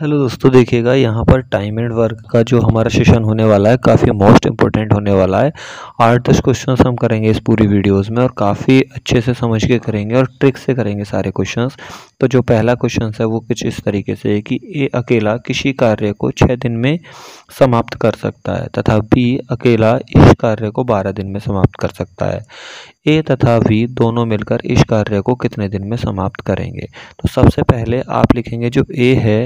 hello दोस्तों देखिएगा यहाँ पर टाइम एंड वर्क का जो हमारा सेशन होने वाला है काफ़ी मोस्ट इम्पोर्टेंट होने वाला है आठ दस क्वेश्चन हम करेंगे इस पूरी वीडियोस में और काफ़ी अच्छे से समझ के करेंगे और ट्रिक से करेंगे सारे क्वेश्चंस तो जो पहला क्वेश्चन है वो कुछ इस तरीके से है कि ए अकेला किसी कार्य को छः दिन में समाप्त कर सकता है तथा बी अकेला इस कार्य को बारह दिन में समाप्त कर सकता है ए तथा वी दोनों मिलकर इस कार्य को कितने दिन में समाप्त करेंगे तो सबसे पहले आप लिखेंगे जो ए है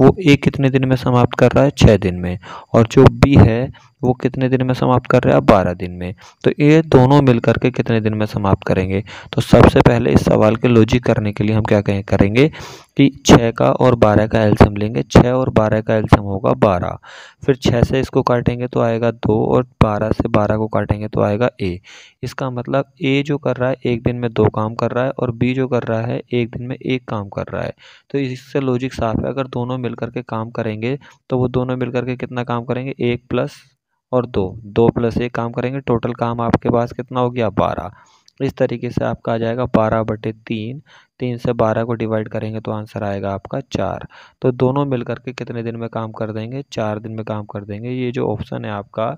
वो ए कितने दिन में समाप्त कर रहा है छः दिन में और जो बी है वो कितने दिन में समाप्त कर रहे हैं बारह दिन में तो ये दोनों मिल करके कितने दिन में समाप्त करेंगे तो सबसे पहले इस सवाल के लॉजिक करने के लिए हम क्या कहें करेंगे कि छः का और बारह का एल्सम लेंगे छः और बारह का एल्सम होगा बारह फिर छः से इसको काटेंगे तो आएगा दो और बारह से बारह को काटेंगे तो आएगा ए इसका मतलब ए जो कर रहा है एक दिन में दो काम कर रहा है और बी जो कर रहा है एक दिन में एक काम कर रहा है तो इससे लॉजिक साफ है अगर दोनों मिल करके काम करेंगे तो वो दोनों मिल करके कितना काम करेंगे एक प्लस और दो दो प्लस एक काम करेंगे टोटल काम आपके पास कितना हो गया बारह इस तरीके से आपका आ जाएगा बारह बटे तीन तीन से बारह को डिवाइड करेंगे तो आंसर आएगा आपका चार तो दोनों मिलकर के कितने दिन में काम कर देंगे चार दिन में काम कर देंगे ये जो ऑप्शन है आपका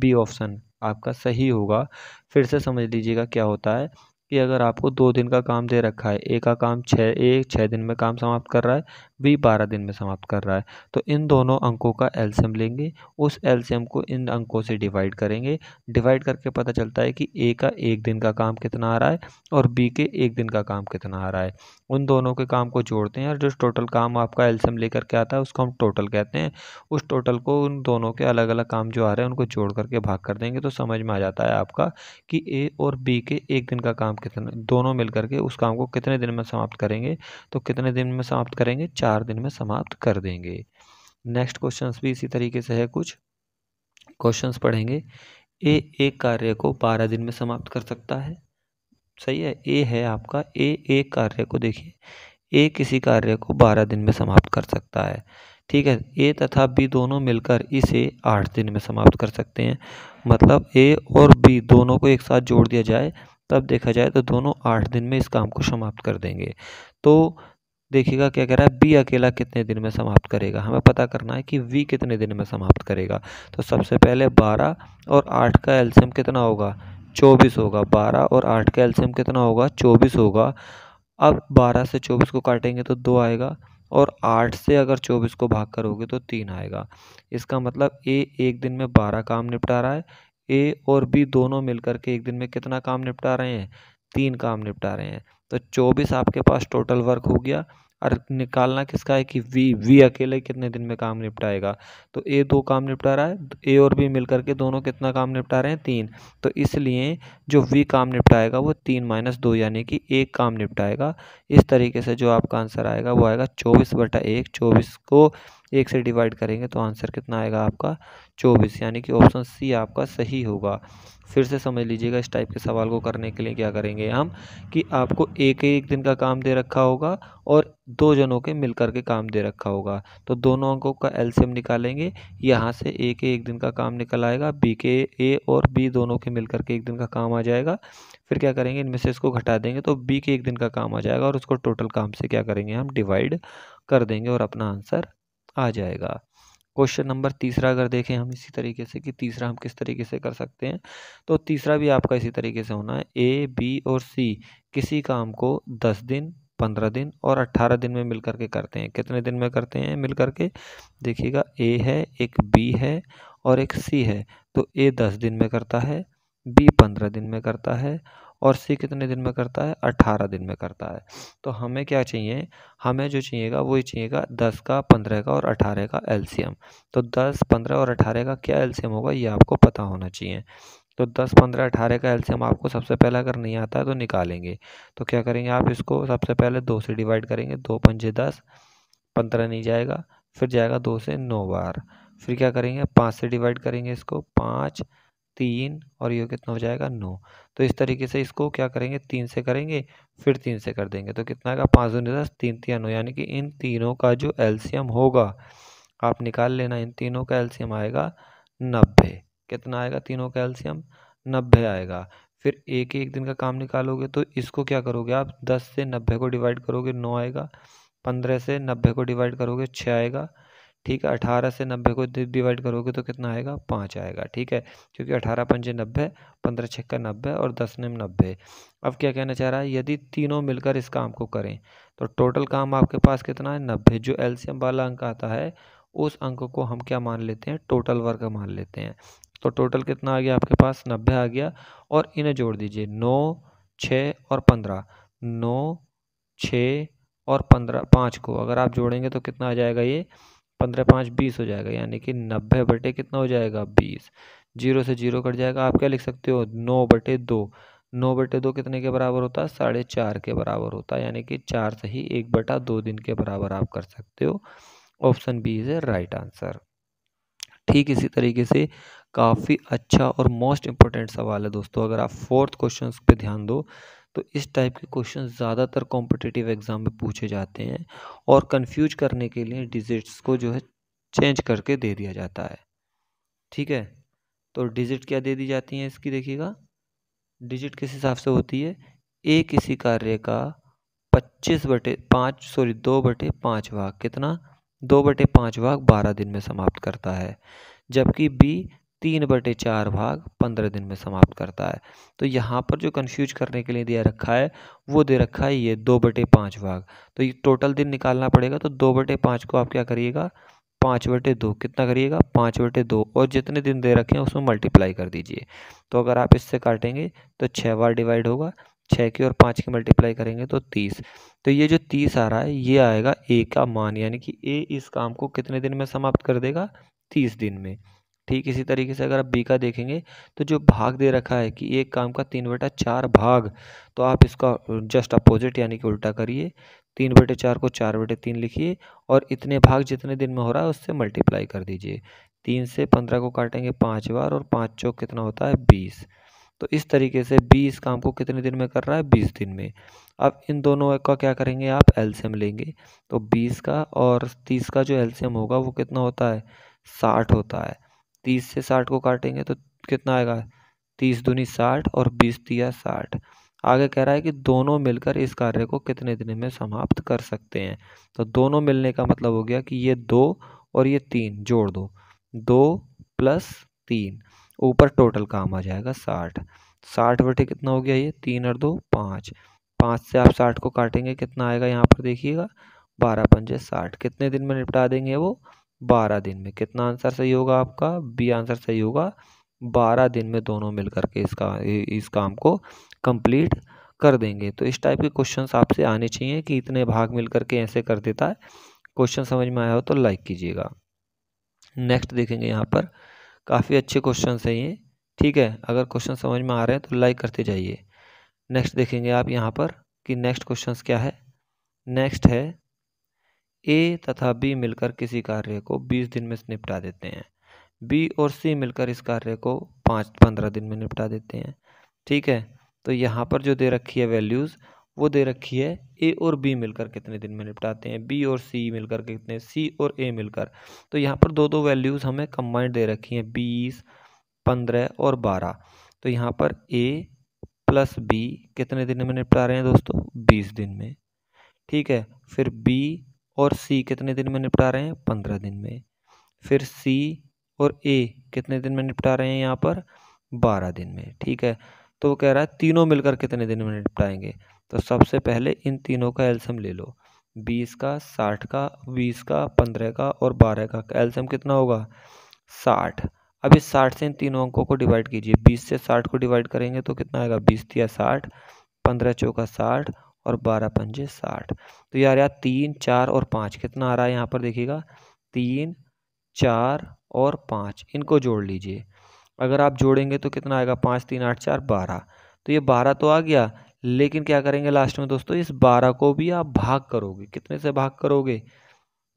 बी ऑप्शन आपका सही होगा फिर से समझ लीजिएगा क्या होता है कि अगर आपको दो दिन का काम दे रखा है ए का काम छः ए छः दिन में काम समाप्त कर रहा है बी बारह दिन में समाप्त कर रहा है तो इन दोनों अंकों का एल्शियम लेंगे उस एल्शियम को इन अंकों से डिवाइड करेंगे डिवाइड करके पता चलता है कि ए का एक दिन का काम कितना आ रहा है और बी के एक दिन का काम कितना आ रहा है उन दोनों के काम को जोड़ते हैं और जो टोटल काम आपका एल्शियम लेकर के आता है उसको हम टोटल कहते हैं उस टोटल को उन दोनों के अलग अलग काम जो आ रहे हैं उनको जोड़ करके भाग कर देंगे तो समझ में आ जाता है आपका कि ए और बी के एक दिन का काम कितने दोनों मिल करके उस काम को कितने दिन में समाप्त करेंगे तो कितने दिन में समाप्त करेंगे चार दिन में समाप्त कर देंगे नेक्स्ट क्वेश्चंस भी इसी तरीके से है कुछ क्वेश्चंस पढ़ेंगे ए एक कार्य को बारह दिन में समाप्त कर सकता है सही है ए है आपका ए एक कार्य को देखिए ए किसी कार्य को बारह दिन में समाप्त कर सकता है ठीक है ए तथा बी दोनों मिलकर इसे आठ दिन में समाप्त कर सकते हैं मतलब ए और बी दोनों को एक साथ जोड़ दिया जाए तब देखा जाए तो दोनों आठ दिन में इस काम को समाप्त कर देंगे तो देखिएगा क्या कह रहा है बी अकेला कितने दिन में समाप्त करेगा हमें पता करना है कि वी कितने दिन में समाप्त करेगा तो सबसे पहले बारह और आठ का एल्शियम कितना होगा चौबीस होगा बारह और आठ का एल्शियम कितना होगा चौबीस होगा अब बारह से चौबीस को काटेंगे तो दो आएगा और आठ से अगर चौबीस को भाग करोगे तो तीन आएगा इसका मतलब ए एक दिन में बारह काम निपटा रहा है ए और बी दोनों मिलकर के एक दिन में कितना काम निपटा रहे हैं तीन काम निपटा रहे हैं तो चौबीस आपके पास टोटल वर्क हो गया और निकालना किसका है कि वी वी अकेले कितने दिन में काम निपटाएगा तो ए दो काम निपटा रहा है ए और बी मिलकर के दोनों कितना काम निपटा रहे हैं तीन तो इसलिए जो वी काम निपटाएगा वो तीन माइनस दो यानी कि एक काम निपटाएगा इस तरीके से जो आपका आंसर आएगा वो आएगा चौबीस बटा एक चौबीस को एक से डिवाइड करेंगे तो आंसर कितना आएगा आपका चौबीस यानी कि ऑप्शन सी आपका सही होगा फिर से समझ लीजिएगा इस टाइप के सवाल को करने के लिए क्या करेंगे हम कि आपको एक एक दिन का काम दे रखा होगा और दो जनों के मिलकर के काम दे रखा होगा तो दोनों अंकों का एलसीएम निकालेंगे यहाँ से ए के एक दिन का काम निकल आएगा बी के ए और बी दोनों के मिलकर के एक दिन का काम आ जाएगा फिर क्या करेंगे इनमें से इसको घटा देंगे तो बी के एक दिन का काम आ जाएगा और उसको टोटल काम से क्या करेंगे हम डिवाइड कर देंगे और अपना आंसर आ जाएगा क्वेश्चन नंबर तीसरा अगर देखें हम इसी तरीके से कि तीसरा हम किस तरीके से कर सकते हैं तो तीसरा भी आपका इसी तरीके से होना है ए बी और सी किसी काम को दस दिन पंद्रह दिन और अट्ठारह दिन में मिल करके करते हैं कितने दिन में करते हैं मिल करके देखिएगा ए है एक बी है और एक सी है तो ए दस दिन में करता है बी पंद्रह दिन में करता है और सी कितने दिन में करता है अट्ठारह दिन में करता है तो हमें क्या चाहिए हमें जो चाहिएगा वो चाहिएगा दस का पंद्रह का और अठारह का एल्शियम तो दस पंद्रह और अठारह का क्या एल्शियम होगा ये आपको पता होना चाहिए तो दस पंद्रह 18 का एल्शियम आपको सबसे पहले अगर नहीं आता है तो निकालेंगे तो क्या करेंगे आप इसको सबसे पहले दो से डिवाइड करेंगे दो पंजे दस पंद्रह नहीं जाएगा फिर जाएगा दो से नौ बार फिर क्या करेंगे पाँच से डिवाइड करेंगे इसको पाँच तीन और ये कितना हो जाएगा नौ तो इस तरीके से इसको क्या करेंगे तीन से करेंगे फिर तीन से कर देंगे तो कितना आएगा पाँच दो दस तीन तीन नौ यानी कि इन तीनों का जो एल्शियम होगा आप निकाल लेना इन तीनों का एल्शियम आएगा नब्बे कितना आएगा तीनों का एल्शियम नब्बे आएगा फिर एक ही एक दिन का काम निकालोगे तो इसको क्या करोगे आप दस से नब्बे को डिवाइड करोगे नौ आएगा पंद्रह से नब्बे को डिवाइड करोगे छः आएगा ठीक है अठारह से नब्बे को डिवाइड करोगे तो कितना आएगा पाँच आएगा ठीक है क्योंकि अठारह पंजे नब्बे पंद्रह छक्का नब्बे और दस निम नब्बे अब क्या कहना चाह रहा है यदि तीनों मिलकर इस काम को करें तो टोटल काम आपके पास कितना है नब्बे जो एल्सियम वाला अंक आता है उस अंक को हम क्या मान लेते हैं टोटल वर्क मान लेते हैं तो टोटल कितना आ गया आपके पास नब्बे आ गया और इन्हें जोड़ दीजिए नौ छः और पंद्रह नौ छः और पंद्रह पाँच को अगर आप जोड़ेंगे तो कितना आ जाएगा ये पंद्रह पाँच बीस हो जाएगा यानी कि नब्बे बटे कितना हो जाएगा बीस जीरो से जीरो कट जाएगा आप क्या लिख सकते हो नौ बटे दो नौ बटे दो कितने के बराबर होता है साढ़े चार के बराबर होता है यानी कि चार से ही एक बटा दो दिन के बराबर आप कर सकते हो option B is a right answer ठीक इसी तरीके से काफ़ी अच्छा और मोस्ट इम्पोर्टेंट सवाल है दोस्तों अगर आप फोर्थ क्वेश्चन पर ध्यान दो तो इस टाइप के क्वेश्चन ज़्यादातर कॉम्पिटिटिव एग्ज़ाम में पूछे जाते हैं और कन्फ्यूज करने के लिए डिजिट्स को जो है चेंज करके दे दिया जाता है ठीक है तो डिजिट क्या दे दी जाती हैं इसकी देखिएगा डिजिट किस हिसाब से होती है ए किसी कार्य का पच्चीस बटे पाँच सॉरी दो बटे पाँच भाग कितना दो बटे पाँच भाग बारह दिन में समाप्त करता है जबकि बी तीन बटे चार भाग पंद्रह दिन में समाप्त करता है तो यहाँ पर जो कन्फ्यूज करने के लिए दिया रखा है वो दे रखा है ये दो बटे पाँच भाग तो ये टोटल दिन निकालना पड़ेगा तो दो बटे पाँच को आप क्या करिएगा पाँच बटे दो कितना करिएगा पाँच बटे दो और जितने दिन दे रखे हैं उसमें मल्टीप्लाई कर दीजिए तो अगर आप इससे काटेंगे तो छः बार डिवाइड होगा छः की और पाँच की मल्टीप्लाई करेंगे तो तीस तो ये जो तीस आ रहा है ये आएगा ए का मान यानी कि ए इस काम को कितने दिन में समाप्त कर देगा तीस दिन में ठीक इसी तरीके से अगर आप बी का देखेंगे तो जो भाग दे रखा है कि एक काम का तीन बटा चार भाग तो आप इसका जस्ट अपोजिट यानी कि उल्टा करिए तीन बटे चार को चार बटे तीन लिखिए और इतने भाग जितने दिन में हो रहा है उससे मल्टीप्लाई कर दीजिए तीन से पंद्रह को काटेंगे पाँच बार और पाँच चौक कितना होता है बीस तो इस तरीके से बीस काम को कितने दिन में कर रहा है बीस दिन में अब इन दोनों का क्या करेंगे आप एल्सियम लेंगे तो बीस का और तीस का जो एल्सियम होगा वो कितना होता है साठ होता है तीस से साठ को काटेंगे तो कितना आएगा तीस दूनी साठ और बीस दिया साठ आगे कह रहा है कि दोनों मिलकर इस कार्य को कितने दिन में समाप्त कर सकते हैं तो दोनों मिलने का मतलब हो गया कि ये दो और ये तीन जोड़ दो दो प्लस तीन ऊपर टोटल काम आ जाएगा साठ साठ बटे कितना हो गया ये तीन और दो पाँच पाँच से आप साठ को काटेंगे कितना आएगा यहाँ पर देखिएगा बारह पंजे साठ कितने दिन में निपटा देंगे वो बारह दिन में कितना आंसर सही होगा आपका बी आंसर सही होगा बारह दिन में दोनों मिलकर के इसका इस काम को कंप्लीट कर देंगे तो इस टाइप के क्वेश्चंस आपसे आने चाहिए कि इतने भाग मिलकर के ऐसे कर देता है क्वेश्चन समझ में आया हो तो लाइक कीजिएगा नेक्स्ट देखेंगे यहाँ पर काफ़ी अच्छे क्वेश्चन है ये ठीक है अगर क्वेश्चन समझ में आ रहे हैं तो लाइक करते जाइए नेक्स्ट देखेंगे आप यहाँ पर कि नेक्स्ट क्वेश्चन क्या है नेक्स्ट है ए तथा बी मिलकर किसी कार्य को बीस दिन में निपटा देते हैं बी और सी मिलकर इस कार्य को पाँच पंद्रह दिन में निपटा देते हैं ठीक है तो यहाँ पर जो दे रखी है वैल्यूज़ वो दे रखी है ए और बी मिलकर कितने दिन में निपटाते हैं बी और सी मिलकर कितने सी और ए मिलकर तो यहाँ पर दो दो वैल्यूज़ हमें कंबाइंड दे रखी हैं बीस पंद्रह और बारह तो यहाँ पर ए प्लस बी कितने दिन में निपटा रहे हैं दोस्तों बीस दिन में ठीक है फिर बी और सी कितने दिन में निपटा रहे हैं पंद्रह दिन में फिर सी और ए कितने दिन में निपटा रहे हैं यहाँ पर बारह दिन में ठीक है तो वो कह रहा है तीनों मिलकर कितने दिन में निपटाएंगे तो सबसे पहले इन तीनों का एल्सम ले लो बीस का साठ का बीस का पंद्रह का और बारह का एल्सम कितना होगा साठ अब इस साठ से इन तीनों अंकों को डिवाइड कीजिए बीस से साठ को डिवाइड करेंगे तो कितना आएगा बीस या साठ पंद्रह चौका साठ और बारह पंजे साठ तो यार यार तीन चार और पाँच कितना आ रहा है यहाँ पर देखिएगा तीन चार और पाँच इनको जोड़ लीजिए अगर आप जोड़ेंगे तो कितना आएगा पाँच तीन आठ चार बारह तो ये बारह तो आ गया लेकिन क्या करेंगे लास्ट में दोस्तों इस बारह को भी आप भाग करोगे कितने से भाग करोगे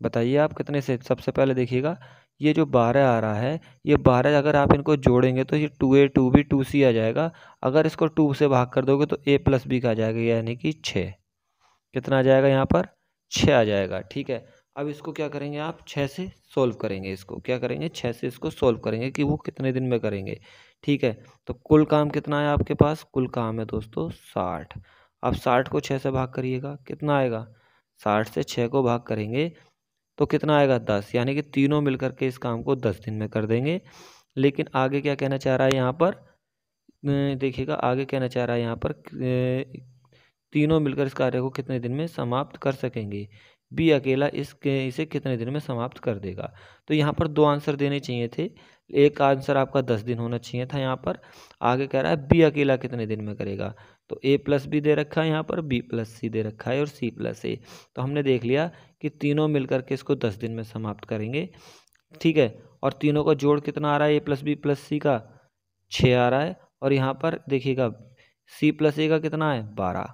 बताइए आप कितने से सबसे पहले देखिएगा ये जो बारह आ रहा है ये बारह अगर आप इनको जोड़ेंगे तो ये two A two B two C आ जाएगा अगर इसको टू से भाग कर दोगे तो ए प्लस बी का आ जाएगा यानी कि छः कितना आ जाएगा यहाँ पर छः आ जाएगा ठीक है अब इसको क्या करेंगे आप छः से सोल्व करेंगे इसको क्या करेंगे छः से इसको सोल्व करेंगे कि वो कितने दिन में करेंगे ठीक है तो कुल काम कितना है आपके पास कुल काम है दोस्तों साठ अब साठ को छः से भाग करिएगा कितना आएगा साठ से छः को भाग करेंगे तो कितना आएगा दस यानी कि तीनों मिलकर के इस काम को दस दिन में कर देंगे लेकिन आगे क्या कहना चाह रहा है यहाँ पर देखिएगा आगे कहना चाह रहा है यहाँ पर तीनों मिलकर इस कार्य को कितने दिन में समाप्त कर सकेंगे बी अकेला इस इसे कितने दिन में समाप्त कर देगा तो यहाँ पर दो आंसर देने चाहिए थे एक आंसर आपका दस दिन होना चाहिए था यहाँ पर आगे कह रहा है बी अकेला कितने दिन में करेगा तो ए प्लस बी दे रखा है यहाँ पर बी प्लस सी दे रखा है और सी प्लस ए तो हमने देख लिया कि तीनों मिलकर के इसको दस दिन में समाप्त करेंगे ठीक है और तीनों का जोड़ कितना आ रहा है A plus B plus C का छः आ रहा है और यहाँ पर देखिएगा सी प्लस ए का कितना है बारह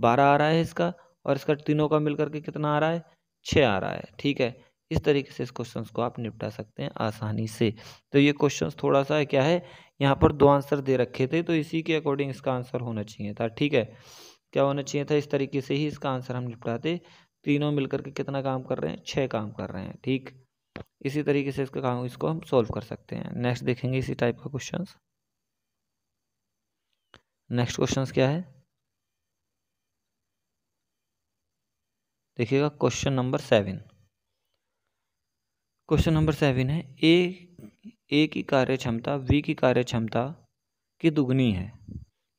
बारह आ रहा है इसका और इसका तीनों का मिलकर के कितना आ रहा है छः आ रहा है ठीक है इस तरीके से इस क्वेश्चन को आप निपटा सकते हैं आसानी से तो ये क्वेश्चन थोड़ा सा है, क्या है यहाँ पर दो आंसर दे रखे थे तो इसी के अकॉर्डिंग इसका आंसर होना चाहिए था ठीक है क्या होना चाहिए था इस तरीके से ही इसका आंसर हम निपटाते तीनों मिलकर के कितना काम कर रहे हैं छः काम कर रहे हैं ठीक इसी तरीके से इसका काम इसको हम सॉल्व कर सकते हैं नेक्स्ट देखेंगे इसी टाइप का क्वेश्चन नेक्स्ट क्वेश्चन क्या है देखिएगा question number seven question number seven है ए ए की कार्य क्षमता वी की कार्य क्षमता की दुगनी है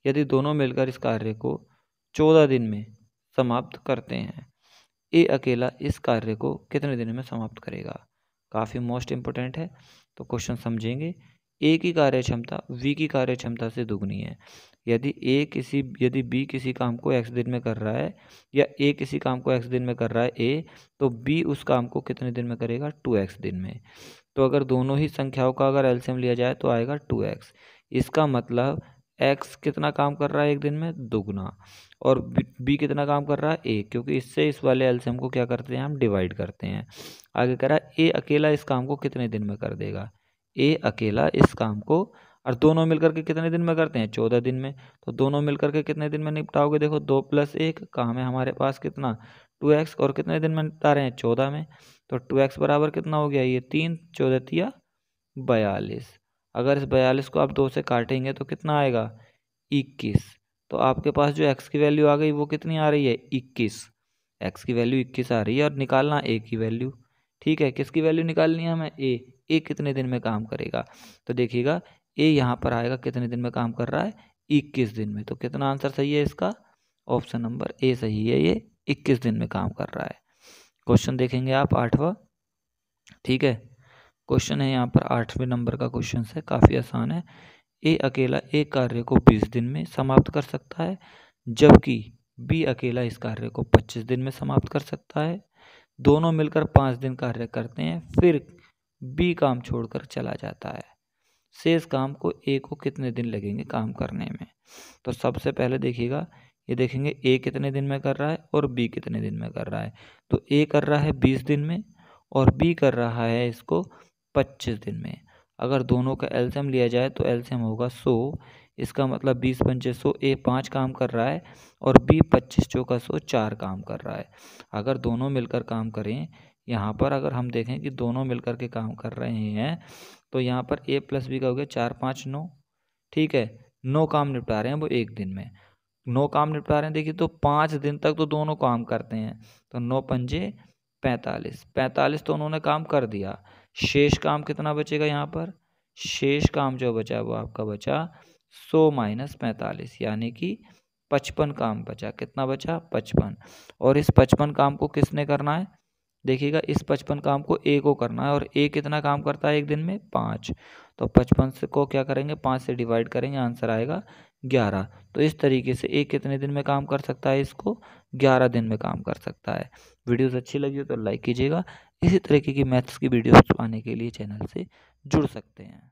यदि दोनों मिलकर इस कार्य को चौदह दिन में समाप्त करते हैं ए अकेला इस कार्य को कितने दिन में समाप्त करेगा काफ़ी मोस्ट इम्पोर्टेंट है तो क्वेश्चन समझेंगे ए की कार्य क्षमता वी की कार्य क्षमता से दुगनी है यदि ए किसी यदि बी किसी काम को एक्स दिन में कर रहा है या ए किसी काम को एक्स दिन में कर रहा है ए तो बी उस काम को कितने दिन में करेगा टू एक्स दिन में तो अगर दोनों ही संख्याओं का अगर एल्सियम लिया जाए तो आएगा टू एक्स इसका मतलब एक्स कितना काम कर रहा है एक दिन में दोगुना और बी कितना काम कर रहा है ए क्योंकि इससे इस वाले एल्शियम को क्या करते हैं हम डिवाइड करते हैं आगे कह रहा है ए अकेला इस काम को कितने दिन में कर देगा ए अकेला इस काम को और दोनों मिलकर के कितने दिन में करते हैं चौदह दिन में तो दोनों मिलकर के कितने दिन में निपटाओगे देखो दो प्लस एक काम है हमारे पास कितना टू एक्स और कितने दिन में निपटा रहे हैं चौदह में तो टू एक्स बराबर कितना हो गया ये तीन चौदह तिया बयालीस अगर इस बयालीस को आप दो से काटेंगे तो कितना आएगा इक्कीस तो आपके पास जो एक्स की वैल्यू आ गई वो कितनी आ रही है इक्कीस एक्स की वैल्यू इक्कीस आ रही है और निकालना ए की वैल्यू ठीक है किसकी वैल्यू निकालनी है हमें ए ए कितने दिन में काम करेगा तो देखिएगा ए यहाँ पर आएगा कितने दिन में काम कर रहा है इक्कीस दिन में तो कितना आंसर सही है इसका ऑप्शन नंबर ए सही है ये इक्कीस दिन में काम कर रहा है क्वेश्चन देखेंगे आप आठवा ठीक है क्वेश्चन है यहाँ पर आठवें नंबर का क्वेश्चन है काफ़ी आसान है ए अकेला एक कार्य को बीस दिन में समाप्त कर सकता है जबकि बी अकेला इस कार्य को पच्चीस दिन में समाप्त कर सकता है दोनों मिलकर पाँच दिन कार्य करते हैं फिर बी काम छोड़कर चला जाता है शेष काम को ए को कितने दिन लगेंगे काम करने में तो सबसे पहले देखिएगा ये देखेंगे ए कितने दिन में कर रहा है और बी कितने दिन में कर रहा है तो ए कर रहा है बीस दिन में और बी कर रहा है इसको पच्चीस दिन में अगर दोनों का एल्शियम लिया जाए तो एल्शियम होगा सो इसका मतलब बीस पंचे सो ए पाँच काम कर रहा है और बी पच्चीस चौका सो चार काम कर रहा है अगर दोनों मिलकर काम करें यहाँ पर अगर हम देखें कि दोनों मिलकर के काम कर रहे हैं तो यहाँ पर ए प्लस बी का हो गया चार पाँच नौ ठीक है नौ काम निपटा रहे हैं वो एक दिन में नौ काम निपटा रहे हैं देखिए तो पाँच दिन तक तो दोनों काम करते हैं तो नौ पंजे पैंतालीस पैंतालीस तो उन्होंने काम कर दिया शेष काम कितना बचेगा यहाँ पर शेष काम जो बचा वो आपका बचा सौ माइनस पैंतालीस यानी कि पचपन काम बचा कितना बचा पचपन और इस पचपन काम को किसने करना है देखिएगा इस पचपन काम को ए को करना है और ए कितना काम करता है एक दिन में पाँच तो पचपन से को क्या करेंगे पाँच से डिवाइड करेंगे आंसर आएगा ग्यारह तो इस तरीके से ए कितने दिन में काम कर सकता है इसको ग्यारह दिन में काम कर सकता है वीडियोस अच्छी लगी हो तो लाइक कीजिएगा इसी तरीके की मैथ्स की वीडियोस पाने के लिए चैनल से जुड़ सकते हैं